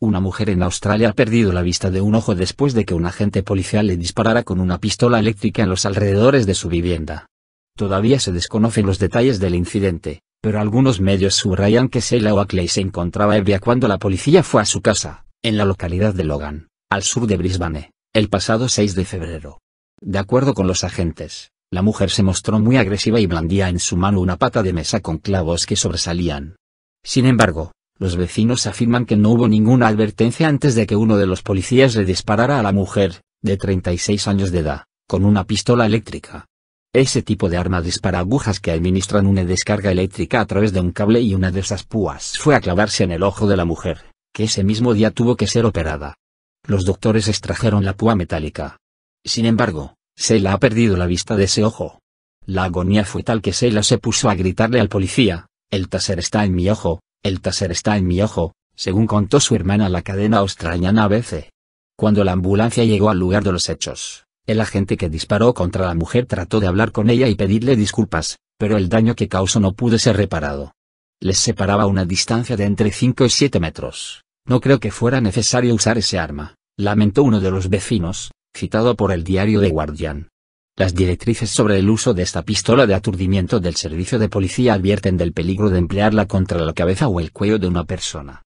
Una mujer en Australia ha perdido la vista de un ojo después de que un agente policial le disparara con una pistola eléctrica en los alrededores de su vivienda. Todavía se desconocen los detalles del incidente, pero algunos medios subrayan que Sheila Oakley se encontraba ebria cuando la policía fue a su casa, en la localidad de Logan, al sur de Brisbane, el pasado 6 de febrero. De acuerdo con los agentes, la mujer se mostró muy agresiva y blandía en su mano una pata de mesa con clavos que sobresalían. Sin embargo, los vecinos afirman que no hubo ninguna advertencia antes de que uno de los policías le disparara a la mujer, de 36 años de edad, con una pistola eléctrica. Ese tipo de arma dispara agujas que administran una descarga eléctrica a través de un cable y una de esas púas fue a clavarse en el ojo de la mujer, que ese mismo día tuvo que ser operada. Los doctores extrajeron la púa metálica. Sin embargo, Seila ha perdido la vista de ese ojo. La agonía fue tal que Seila se puso a gritarle al policía, el taser está en mi ojo, el taser está en mi ojo, según contó su hermana la cadena australiana ABC. Cuando la ambulancia llegó al lugar de los hechos, el agente que disparó contra la mujer trató de hablar con ella y pedirle disculpas, pero el daño que causó no pudo ser reparado. Les separaba una distancia de entre 5 y 7 metros. No creo que fuera necesario usar ese arma, lamentó uno de los vecinos, citado por el diario The Guardian. Las directrices sobre el uso de esta pistola de aturdimiento del servicio de policía advierten del peligro de emplearla contra la cabeza o el cuello de una persona.